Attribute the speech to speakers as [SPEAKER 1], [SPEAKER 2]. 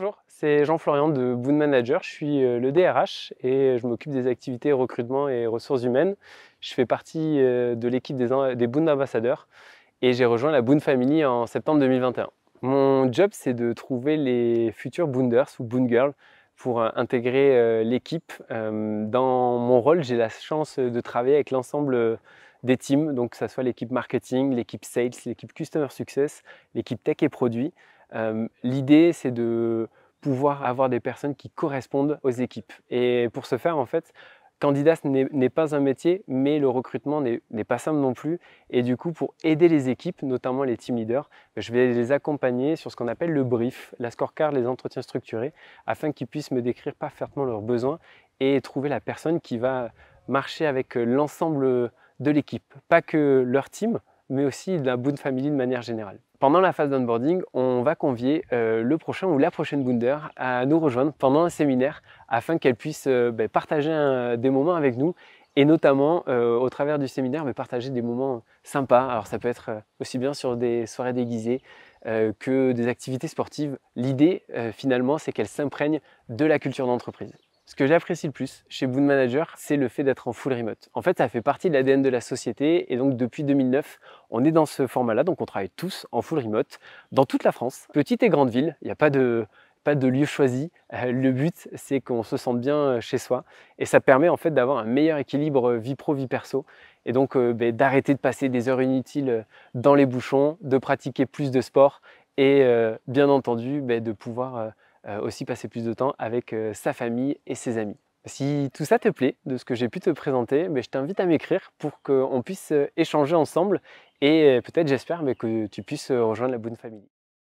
[SPEAKER 1] Bonjour, c'est Jean-Florian de Boon Manager. Je suis euh, le DRH et je m'occupe des activités recrutement et ressources humaines. Je fais partie euh, de l'équipe des, des Boon Ambassadeurs et j'ai rejoint la Boon Family en septembre 2021. Mon job, c'est de trouver les futurs Boonders ou Boon Girls pour euh, intégrer l'équipe. Dans mon rôle, j'ai la chance de travailler avec l'ensemble des teams, donc que ce soit l'équipe marketing, l'équipe sales, l'équipe customer success, l'équipe tech et produits. Euh, l'idée, c'est de pouvoir avoir des personnes qui correspondent aux équipes. Et pour ce faire, en fait, candidat n'est pas un métier, mais le recrutement n'est pas simple non plus. Et du coup, pour aider les équipes, notamment les team leaders, ben, je vais les accompagner sur ce qu'on appelle le brief, la scorecard, les entretiens structurés, afin qu'ils puissent me décrire parfaitement leurs besoins et trouver la personne qui va marcher avec euh, l'ensemble de l'équipe, pas que leur team, mais aussi la bonne Family de manière générale pendant la phase d'onboarding, on va convier euh, le prochain ou la prochaine Bounder à nous rejoindre pendant un séminaire afin qu'elle puisse euh, ben, partager des moments avec nous et notamment euh, au travers du séminaire ben, partager des moments sympas. Alors ça peut être aussi bien sur des soirées déguisées que des activités sportives. L'idée finalement c'est qu'elle s'imprègne de la culture d'entreprise. Ce que j'apprécie le plus chez Boon Manager, c'est le fait d'être en full remote. En fait, ça fait partie de l'ADN de la société et donc depuis 2009, on est dans ce format-là, donc on travaille tous en full remote dans toute la France, petite et grande ville. Il n'y a pas de, pas de lieu choisi. Euh, le but, c'est qu'on se sente bien euh, chez soi et ça permet en fait d'avoir un meilleur équilibre euh, vie pro-vie perso et donc ben, d'arrêter de passer des heures inutiles dans les bouchons, de pratiquer plus de sport et bien entendu ben, de pouvoir euh, aussi passer plus de temps avec euh, sa famille et ses amis. Si tout ça te plaît, de ce que j'ai pu te présenter, ben, je t'invite à m'écrire pour qu'on puisse euh, échanger ensemble et peut-être j'espère ben, que tu puisses rejoindre la bonne famille.